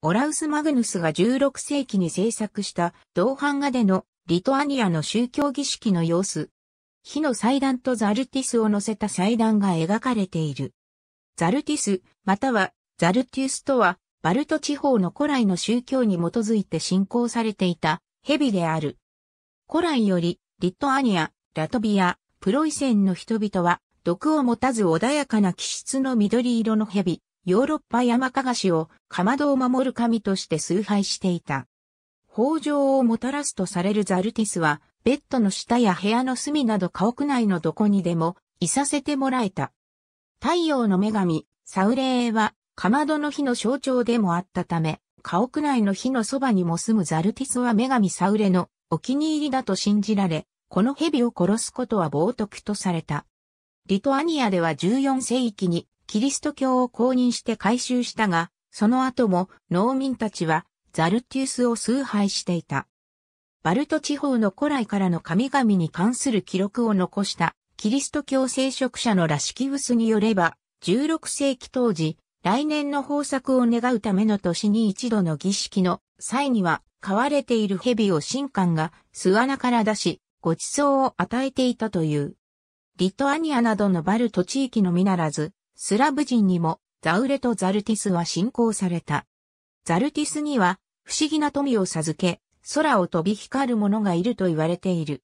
オラウス・マグヌスが16世紀に制作した銅版画でのリトアニアの宗教儀式の様子。火の祭壇とザルティスを乗せた祭壇が描かれている。ザルティス、またはザルティスとは、バルト地方の古来の宗教に基づいて信仰されていた蛇である。古来より、リトアニア、ラトビア、プロイセンの人々は、毒を持たず穏やかな気質の緑色の蛇、ヨーロッパ山かがしをかまどを守る神として崇拝していた。豊穣をもたらすとされるザルティスは、ベッドの下や部屋の隅など家屋内のどこにでも、いさせてもらえた。太陽の女神、サウレーは、かまどの火の象徴でもあったため、家屋内の火のそばにも住むザルティスは女神サウレのお気に入りだと信じられ、この蛇を殺すことは冒涜とされた。リトアニアでは14世紀にキリスト教を公認して改宗したが、その後も農民たちはザルティウスを崇拝していた。バルト地方の古来からの神々に関する記録を残したキリスト教聖職者のラシキウスによれば、16世紀当時、来年の豊作を願うための年に一度の儀式の際には、飼われている蛇を神官が巣穴から出し、ご馳走を与えていたという。リトアニアなどのバルト地域のみならず、スラブ人にもザウレとザルティスは信仰された。ザルティスには不思議な富を授け、空を飛び光る者がいると言われている。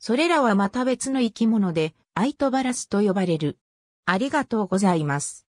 それらはまた別の生き物で、アイトバラスと呼ばれる。ありがとうございます。